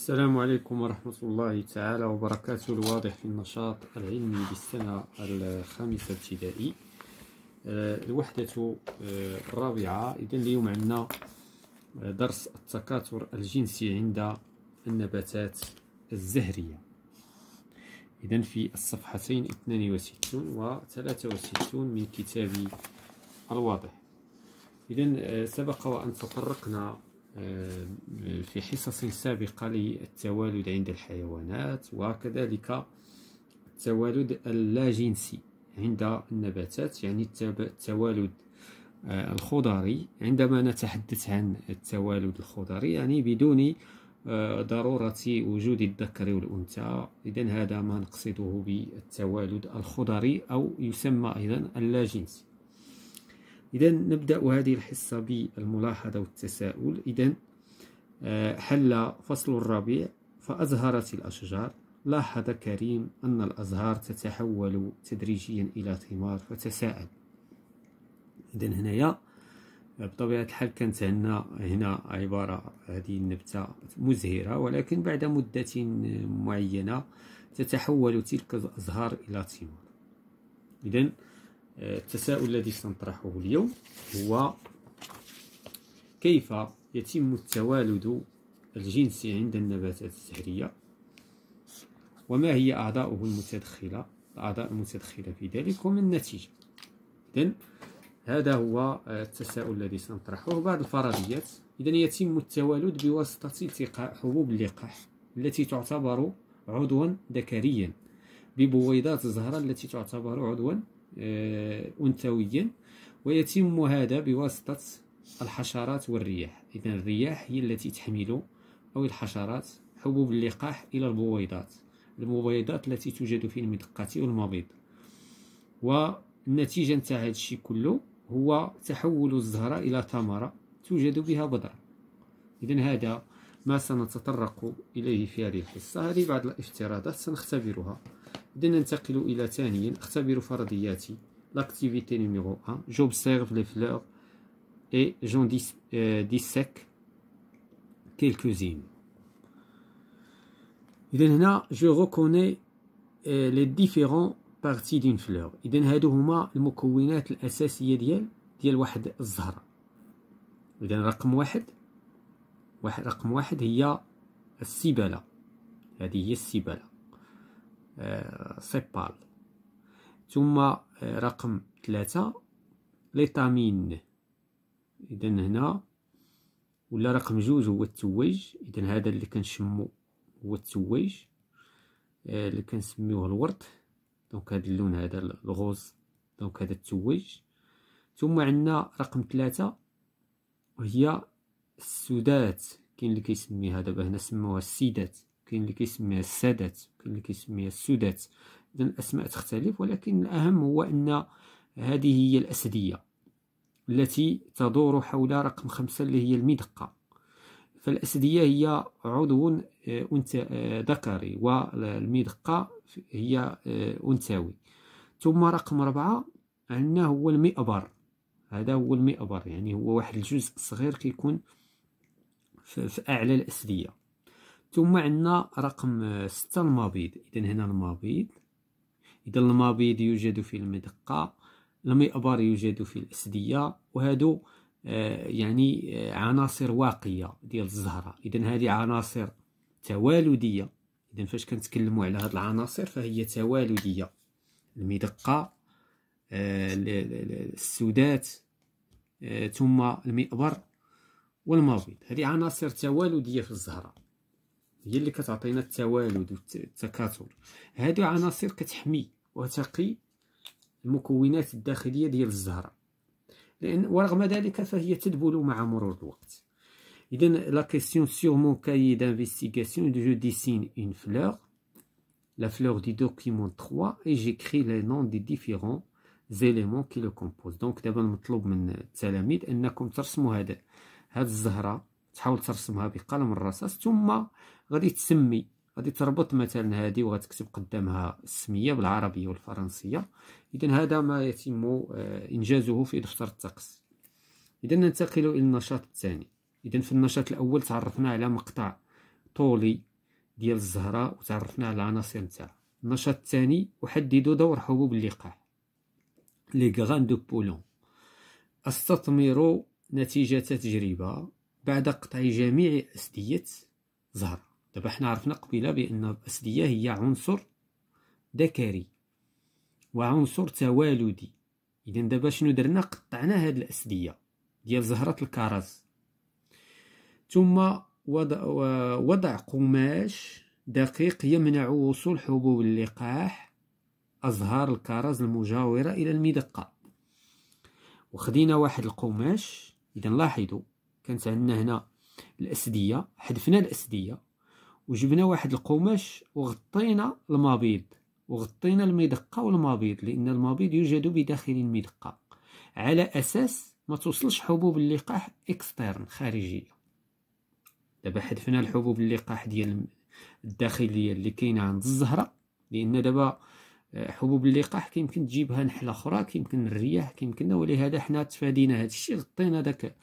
السلام عليكم ورحمة الله تعالى وبركاته الواضح في النشاط العلمي بالسنة الخامسة ابتدائي آه، الوحدة الرابعة آه، إذا اليوم عندنا آه، درس التكاثر الجنسي عند النباتات الزهرية إذا في الصفحتين 62 و 63 من كتاب الواضح إذا سبق وأن تطرقنا آه، في حصص سابقة للتوالد عند الحيوانات وكذلك التوالد اللاجنسي عند النباتات يعني التوالد آه، الخضري عندما نتحدث عن التوالد الخضري يعني بدون آه، ضرورة وجود الذكر والأنثى إذا هذا ما نقصده بالتوالد الخضري أو يسمى أيضا اللاجنسي إذا نبدأ هذه الحصة بالملاحظة والتساؤل إذا آه، حل فصل الربيع فأزهرت الأشجار لاحظ كريم أن الأزهار تتحول تدريجيا إلى ثمار فتساءل إذا هنايا بطبيعة الحال كانت هنا هنا عبارة هذه النبتة مزهرة ولكن بعد مدة معينة تتحول تلك الأزهار إلى ثمار إذا التساؤل الذي سنطرحه اليوم هو كيف يتم التوالد الجنسي عند النباتات الزهرية وما هي أعضاؤه المتدخلة الأعضاء المتدخلة في ذلك وما النتيجة إذن هذا هو التساؤل الذي سنطرحه بعض الفرضيات إذا يتم التوالد بواسطة التقاء حبوب اللقاح التي تعتبر عضوا ذكريا ببويضات الزهرة التي تعتبر عضوا آه، أنثويا ويتم هذا بواسطة الحشرات والرياح إذا الرياح هي التي تحمل أو الحشرات حبوب اللقاح إلى البويضات المبيضات التي توجد في المدقة والمبيض والنتيجة نتاع هذا الشيء كله هو تحول الزهرة إلى ثمرة توجد بها بذرة إذا هذا ما سنتطرق إليه في هذه الحصة هذه بعض الافتراضات سنختبرها إذا ننتقل إلى ثانيا أختبر فرضياتي لاكتيفيتي نيميرو 1 جوبسيرف لي فلور إي جون ديس euh, disseque كيلكوزين إذا هنا جو روكوني لي ديفيرون بارتي d'une فلور إذا هادو هما المكونات الأساسية ديال ديال واحد الزهرة. إذا رقم واحد واحد رقم واحد هي السبالة. هذه هي السبالة. سيبال ثم آه، رقم ثلاثة ليتامين إذا هنا ولا رقم جوج هو التويج إذا هذا اللي كنشمو هو التويج آه، اللي كنسميوه الورد دونك هذا اللون هذا الغوز دونك هذا التويج ثم عندنا رقم ثلاثة وهي السودات كاين اللي كيسميها دابا هنا سموها السيدات كاين اللي كيسميها السادات كاين اللي كيسميها السودات اذا الاسماء تختلف ولكن الاهم هو ان هذه هي الاسديه التي تدور حول رقم خمسة اللي هي المدقة فالأسدية هي عضو آه، آه، ذكري والمدقة هي آه، أنثوي ثم رقم أربعة عندنا هو المئبر هذا هو المئبر يعني هو واحد الجزء صغير كيكون في أعلى الأسدية ثم عندنا رقم ستة المبيض إذا هنا المبيض إذا المبيض يوجد في المدقة المئبر يوجد في الأسدية وهادو آه يعني آه، عناصر واقية ديال الزهرة إذا هذه عناصر توالدية إذا فاش كنتكلموا على هاد العناصر فهي توالدية المدقة آه السدات آه ثم المئبر والمبيض هذه عناصر توالدية في الزهرة هي اللي كتعطينا التوالد والتكاثر هادو عناصر كتحمي وتقي المكونات الداخليه ديال الزهره لان ورغم ذلك فهي تدبل مع مرور الوقت اذا لا كيسيون سيغ مون كاي دانفيستيغاسيون دو ديسين اون فلور لا فلور دي دوكيمون 3 اي j'écris لي نون دي ديفيرون زيليمون كي لو كومبوز دونك دابا المطلوب من التلاميذ انكم ترسموا هذا هاد الزهره تحاول ترسمها بقلم الرصاص ثم غادي تسمي غادي تربط مثلا هذه وغتكتب قدامها السميه بالعربيه والفرنسيه اذا هذا ما يتم آه، انجازه في دفتر الطقس اذا ننتقل الى النشاط الثاني اذا في النشاط الاول تعرفنا على مقطع طولي ديال الزهره وتعرفنا على العناصر نتاعها النشاط الثاني احدد دور حبوب اللقاح لي غران دو بولون استثمر نتيجه تجربه بعد قطع جميع اسديه زهره دابا حنا عرفنا قبيله بان الاسديه هي عنصر ذكري وعنصر توالدي اذا دابا شنو درنا قطعنا هاد الاسديه ديال زهره الكرز ثم وضع, وضع قماش دقيق يمنع وصول حبوب اللقاح ازهار الكرز المجاوره الى المدقه وخدينا واحد القماش اذا لاحظوا كانت عندنا هنا الاسديه حذفنا الاسديه وجبنا واحد القماش وغطينا المبيض وغطينا المدقه والمبيض لان المبيض يوجد بداخل المدقه على اساس ما توصلش حبوب اللقاح اكسترن خارجيه دابا حذفنا الحبوب اللقاح ديال الداخليه اللي كاينه عند الزهره لان دابا آه، حبوب اللقاح كيمكن تجيبها نحله اخرى كيمكن الرياح كيمكن ولهذا حنا تفادينا هذا الشيء غطينا داك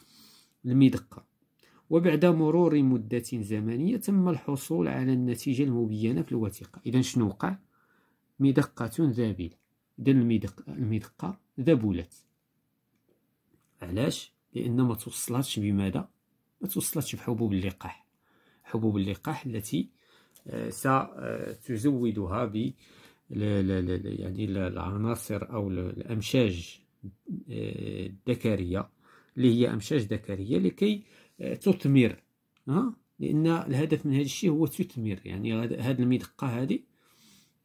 المدقه وبعد مرور مدة زمنية تم الحصول على النتيجة المبينة في الوثيقة إذا شنو وقع مدقة ذابلة إذا المدق... المدقة ذبلت علاش لأن ما توصلتش بماذا ما توصلتش بحبوب اللقاح حبوب اللقاح التي آه، ستزودها آه، ب يعني العناصر او الامشاج آه، الذكريه اللي هي امشاج ذكريه لكي تثمر ها لان الهدف من هذا الشيء هو تثمر يعني هذه المدقه هذه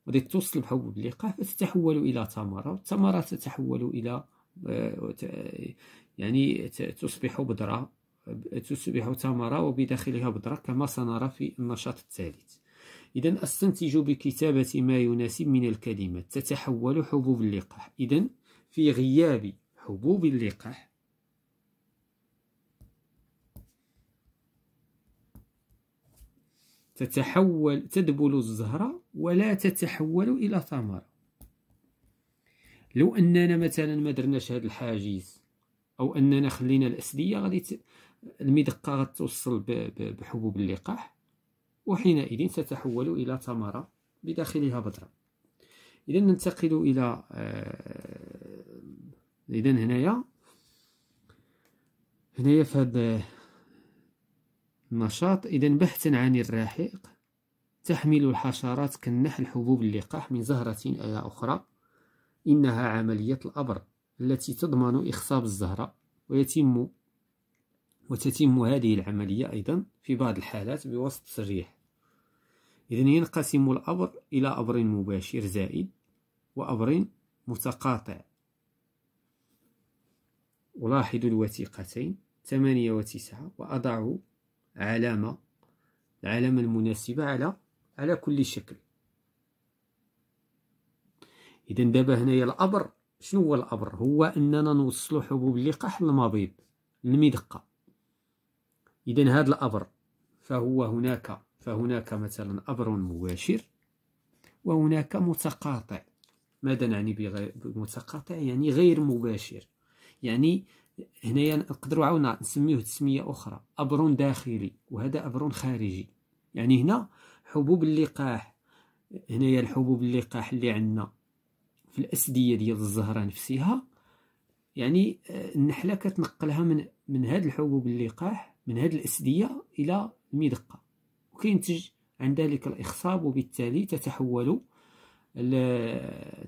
غادي توصل بحبوب اللقاح فتتحول الى ثمره والثمره تتحول الى آه، يعني تصبح بذره تصبح ثمره وبداخلها بذره كما سنرى في النشاط الثالث اذا استنتج بكتابه ما يناسب من الكلمات تتحول حبوب اللقاح اذا في غياب حبوب اللقاح تتحول تدبل الزهرة ولا تتحول إلى ثمرة لو أننا مثلا ما درناش هذا الحاجز أو أننا خلينا الأسدية غادي المدقة غتوصل بحبوب اللقاح وحينئذ تتحول إلى ثمرة بداخلها بذرة إذا ننتقل إلى آه، إذا هنايا هنايا في هذا نشاط إذا بحثا عن الرحيق تحمل الحشرات كالنحل حبوب اللقاح من زهرة إلى أخرى إنها عملية الأبر التي تضمن إخصاب الزهرة ويتم وتتم هذه العملية أيضا في بعض الحالات بواسطة الريح إذا ينقسم الأبر إلى أبر مباشر زائد وأبر متقاطع ألاحظ الوثيقتين ثمانية وتسعة وأضع علامة العلامة المناسبة على على كل شكل إذا دابا هنايا الأبر شنو هو الأبر هو أننا نوصلو حبوب اللقاح للمبيض المدقة إذا هذا الأبر فهو هناك فهناك مثلا أبر مباشر وهناك متقاطع ماذا نعني بمتقاطع يعني غير مباشر يعني هنايا نقدروا عاونا نسميوه تسميه اخرى ابرون داخلي وهذا ابرون خارجي يعني هنا حبوب اللقاح هنايا الحبوب اللقاح اللي عندنا في الاسديه ديال الزهره نفسها يعني آه، النحله كتنقلها من من هاد الحبوب اللقاح من هاد الاسديه الى المدقه وكينتج عند ذلك الاخصاب وبالتالي تتحول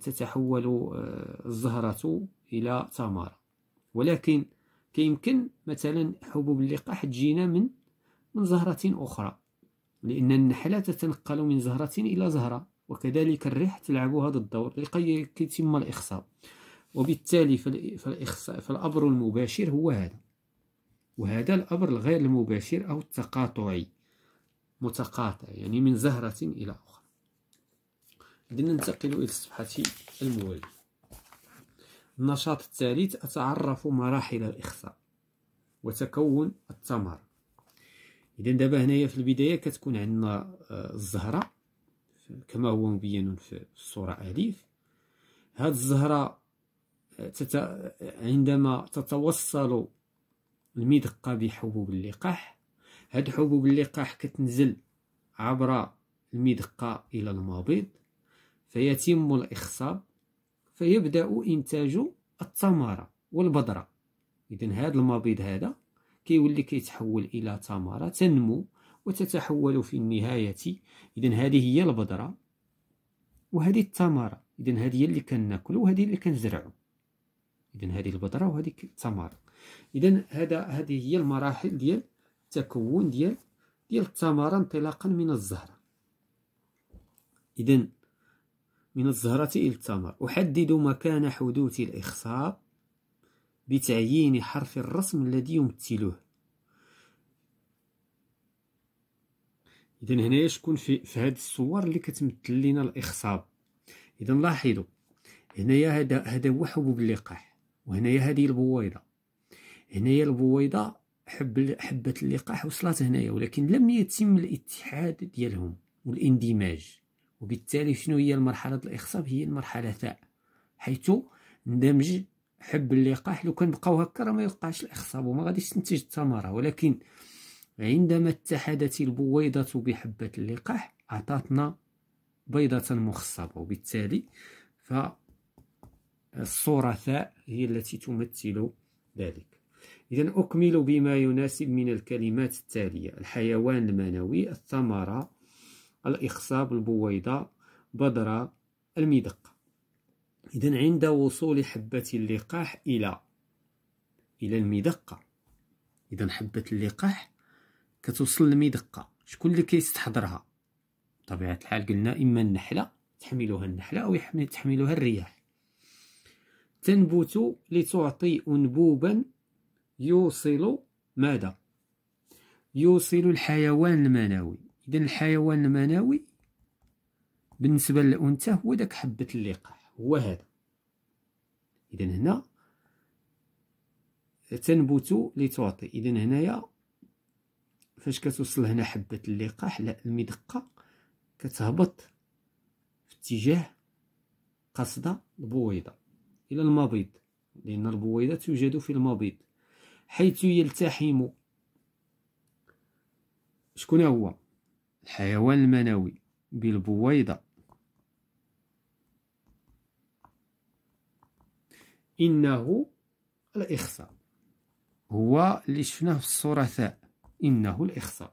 تتحول آه، الزهره الى ثمره ولكن كيمكن مثلا حبوب اللقاح تجينا من من زهرة أخرى لأن النحلة تتنقل من زهرة إلى زهرة وكذلك الريح تلعب هذا الدور لكي يتم الإخصاب وبالتالي فالأمر المباشر هو هذا وهذا الأمر الغير المباشر أو التقاطعي متقاطع يعني من زهرة إلى أخرى ننتقل إلى الصفحة الموالية النشاط الثالث أتعرف مراحل الإخصاء وتكون الثمر إذا دابا هنايا في البداية كتكون عندنا آه، الزهرة كما هو مبين في الصورة أليف هاد الزهرة آه، تت... عندما تتوصل المدقة بحبوب اللقاح هاد حبوب اللقاح كتنزل عبر المدقة إلى المبيض فيتم الإخصاب فيبدأ إنتاج الثمرة والبذرة إذا هذا المبيض هذا كيولي كيتحول إلى ثمرة تنمو وتتحول في النهاية إذا هذه هي البذرة وهذه الثمرة إذا هذه هي اللي كناكلو وهذه اللي كنزرعو إذا هذه البذرة وهذه الثمرة إذا هذا هذه هي المراحل ديال التكون ديال ديال الثمرة انطلاقا من الزهرة إذا من الزهرة إلى التمر أحدد مكان حدوث الإخصاب بتعيين حرف الرسم الذي يمثله إذا هنايا شكون في, في هاد الصور اللي كتمثل لنا الإخصاب إذا لاحظوا هنايا هذا هو حبوب اللقاح وهنايا هذه البويضة هنايا البويضة حب حبة اللقاح وصلت هنايا ولكن لم يتم الاتحاد ديالهم والاندماج وبالتالي شنو هي المرحلة الإخصاب هي المرحلة ثاء حيث ندمج حب اللقاح لو كان بقاو هكا راه ما يوقعش الإخصاب وما غاديش تنتج الثمرة ولكن عندما اتحدت البويضة بحبة اللقاح أعطتنا بيضة مخصبة وبالتالي فالصورة ثاء هي التي تمثل ذلك إذا أكمل بما يناسب من الكلمات التالية الحيوان المنوي الثمرة الإخصاب البويضة بدرة المدق إذا عند وصول حبة اللقاح إلى إلى المدقة إذا حبة اللقاح كتوصل للمدقة شكون اللي كيستحضرها بطبيعة الحال قلنا إما النحلة تحملها النحلة أو تحملها الرياح تنبت لتعطي أنبوبا يوصل ماذا يوصل الحيوان المنوي إذا الحيوان المنوي بالنسبة للأنثى هو داك حبة اللقاح هو هذا إذا هنا تنبت لتعطي إذا هنايا فاش كتوصل هنا حبة اللقاح لا المدقة كتهبط في اتجاه قصدة البويضة إلى المبيض لأن البويضة توجد في المبيض حيث يلتحم شكون هو الحيوان المنوي بالبويضة إنه الإخصاء هو اللي شفناه في الثلاثاء إنه الإخصاء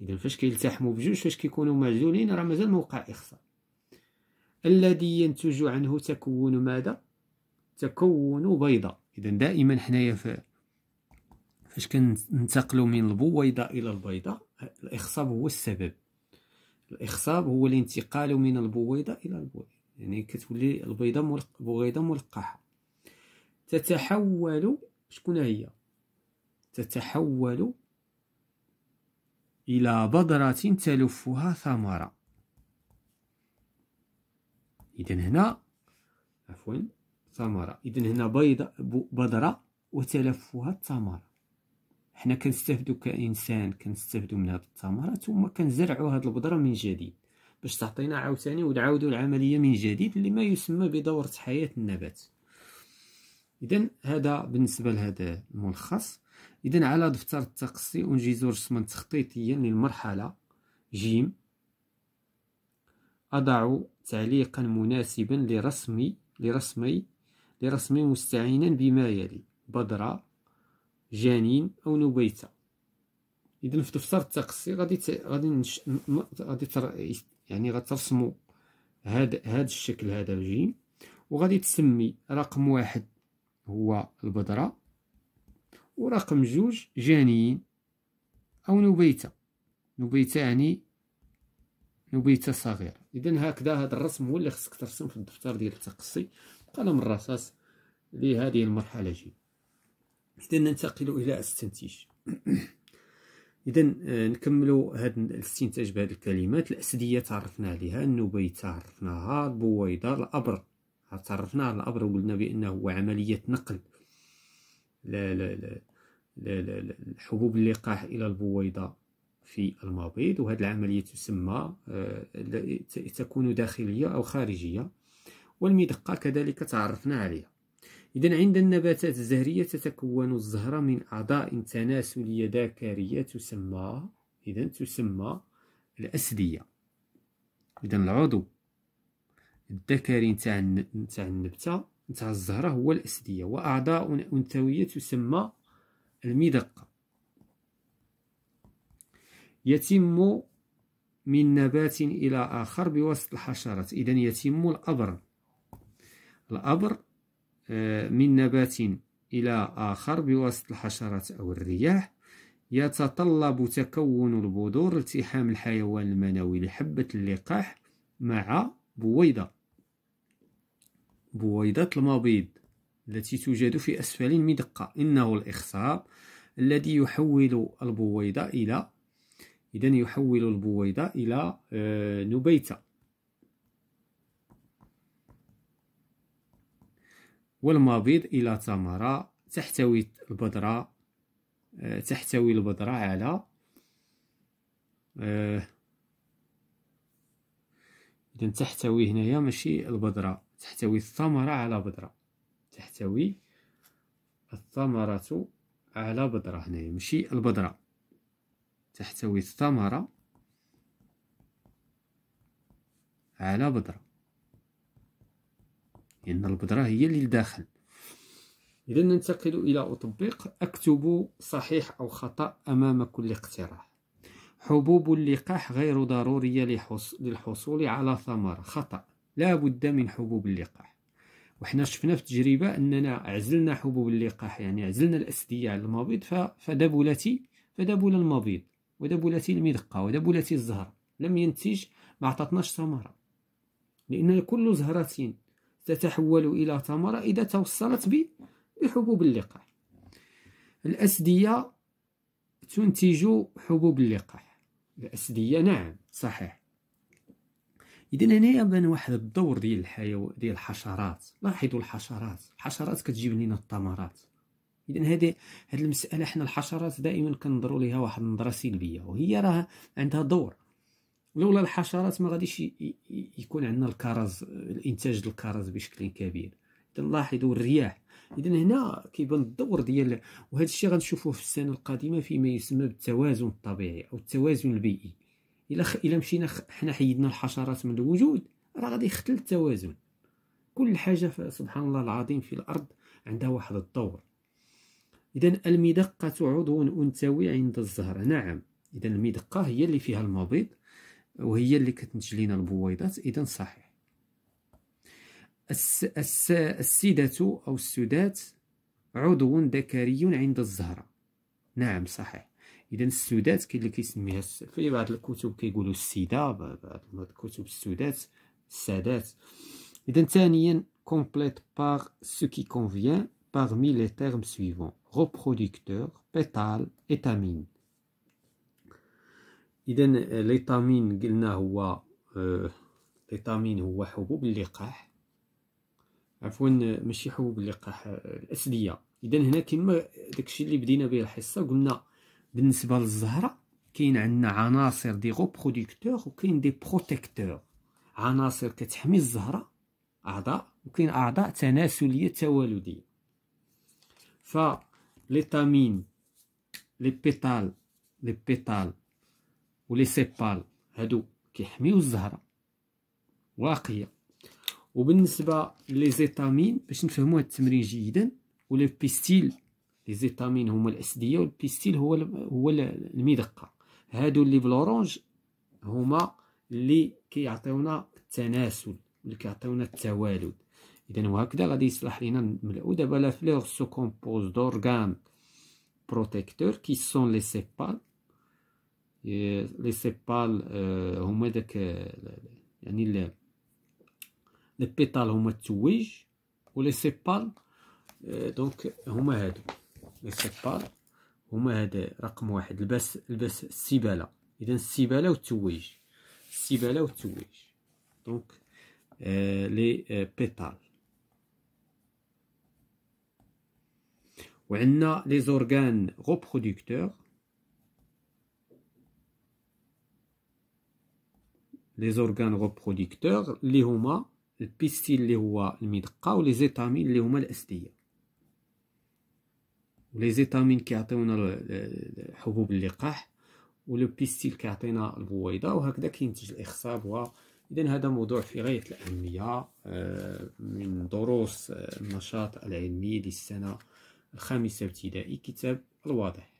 إذا فاش كيلتحموا بجوج فاش كيكونوا معزولين راه مازال موقع إخصاء الذي ينتج عنه تكون ماذا؟ تكون بيضة إذا دائما حنايا في فاش كننتقلوا من البويضه الى البيضه الاخصاب هو السبب الاخصاب هو الانتقال من البويضه الى البويضه يعني كتولي البيضه ملق... بويضه ملقحه تتحول شكون هي تتحول الى بذره تلفها ثمره اذا هنا عفوا ثمره اذا هنا بيضه بذره وتلفها الثمره حنا كنستافدو كانسان كنستافدو من هاد الثمرات ثم كنزرعو هاد البذره من جديد باش تعطينا عاوتاني ونعاودو العمليه من جديد اللي ما يسمى بدوره حياه النبات اذا هذا بالنسبه لهذا الملخص اذا على دفتر التقصي انجزوا رسما تخطيطيا للمرحله جيم اضع تعليقا مناسبا لرسمي لرسمي لرسمي مستعينا بما يلي بذره جنين او نبيته اذا في تفسير التقصي غادي غادي غادي يعني غترسموا هذا هذا الشكل هذا الجيم وغادي تسمي رقم واحد هو البذره ورقم جوج جنين او نبيته نبيته يعني نبيته صغيره اذا هكذا هذا الرسم هو اللي خصك ترسم في الدفتر ديال التقصي بقلم الرصاص لهذه المرحله جيم إذا ننتقل إلى استنتاج إذا آه، نكمل هذا الاستنتاج بهذه الكلمات الأسدية تعرفنا عليها النبي تعرفناها البويضة الأبر تعرفنا على الأبر وقلنا بأنه هو عملية نقل لا لا لا لا لا الحبوب اللقاح إلى البويضة في المبيض وهذه العملية تسمى آه، تكون داخلية أو خارجية والمدقة كذلك تعرفنا عليها إذا عند النباتات الزهرية تتكون الزهرة من أعضاء تناسلية ذكرية تسمى إذن تسمى الأسدية إذا العضو الذكري نتاع نتاع النبتة نتاع الزهرة هو الأسدية وأعضاء أنثوية تسمى المدقة يتم من نبات إلى آخر بواسطة الحشرات إذا يتم الأبر الأبر آه، من نبات إلى آخر بواسطة الحشرات أو الرياح يتطلب تكون البذور التحام الحيوان المنوي لحبة اللقاح مع بويضة بويضة المبيض التي توجد في أسفل المدقة إنه الإخصاب الذي يحول البويضة إلى إذن يحول البويضة إلى آه، نبيتة والمبيض إلى ثمرة تحتوي البذرة آه، تحتوي البذرة على آه، إذا تحتوي هنايا ماشي البذرة تحتوي الثمرة على بذرة تحتوي الثمرة على بذرة هنايا ماشي البذرة تحتوي الثمرة على بذرة لأن البذرة هي اللي لداخل إذا ننتقل إلى أطبق أكتب صحيح أو خطأ أمام كل اقتراح حبوب اللقاح غير ضرورية للحصول على ثمرة خطأ لا بد من حبوب اللقاح وحنا شفنا في التجربة أننا عزلنا حبوب اللقاح يعني عزلنا الأسدية على المبيض فدبلتي فدبل المبيض ودبلتي المدقة ودبلتي الزهر لم ينتج ما عطتناش ثمرة لأن كل زهرة تتحول إلى ثمرة إذا توصلت بحبوب اللقاح الأسدية تنتج حبوب اللقاح الأسدية نعم صحيح إذا هنايا بان واحد الدور ديال الحيو ديال الحشرات لاحظوا الحشرات الحشرات كتجيب لنا الثمرات اذا هذه هذه المساله حنا الحشرات دائما كنظروا ليها واحد النظره سلبيه وهي راه عندها دور ولولا الحشرات ما غاديش يكون عندنا الكرز الانتاج الكرز بشكل كبير اذا الرياح اذا هنا كيبان الدور ديال وهذا الشيء غنشوفوه في السنه القادمه فيما يسمى بالتوازن الطبيعي او التوازن البيئي الا خ... الا مشينا خ... حنا حيدنا الحشرات من الوجود راه غادي يختل التوازن كل حاجه سبحان الله العظيم في الارض عندها واحد الدور اذا المدقه عضو انثوي عند الزهره نعم اذا المدقه هي اللي فيها المبيض وهي اللي كتنتج لينا البويضات اذا صحيح الس الس السيدة أو السدات عضو ذكري عند الزهرة نعم صحيح اذا السدات كاين اللي كيسميها في بعض الكتب كيقولوا السيده بعض الكتب السدات السادات اذا ثانيا complète par ce qui convient parmi les termes suivants reproducteur pétale étamine اذا آه، ليتامين قلنا هو آه، ليتامين هو حبوب اللقاح عفوا آه، ماشي حبوب اللقاح الاسديه اذا هنا كما داكشي اللي بدينا به الحصه قلنا بالنسبه للزهره كاين عندنا عناصر دي غوبروديكتور وكاين دي بروتيكتور عناصر كتحمي الزهره اعضاء وكاين اعضاء تناسليه توالديه ف ليتامين لي بيتال لي بيتال ولي سيبال هادو كيحميو الزهره واقيه وبالنسبه لي زيتامين باش نفهموا هاد التمرين جيدا ولي بيستيل لي زيتامين هما الاسديه والبيستيل هو هو المدقه هادو اللي بلورونج هما اللي كيعطيونا التناسل اللي كيعطيونا التوالد اذا وهكذا غادي يصلح لينا نملاو دابا لا فلور سو كومبوز دورغان بروتيكتور كي سون لي سيبال لي سيبال هما داك يعني لي بيتال هما التويج ولي سيبال دونك هما هادو لي سيبال هما هاد رقم واحد لباس لباس السباله اذا السباله والتويج السباله والتويج دونك لي بيتال بيتال وعندنا لي زورغان غوبرودكتور لي زورغان غوبروديكتور اللي هما البيستيل اللي هو المدقه ولي زيتامين اللي هما الاثديه ولي زيتامين كيعطيونا حبوب اللقاح ولو بيستيل كيعطينا البويضه وهكذا كينتج الاخصاب و اذا هذا موضوع في غايه الاهميه من دروس النشاط العلمي للسنه الخامسه ابتدائي كتاب الواضح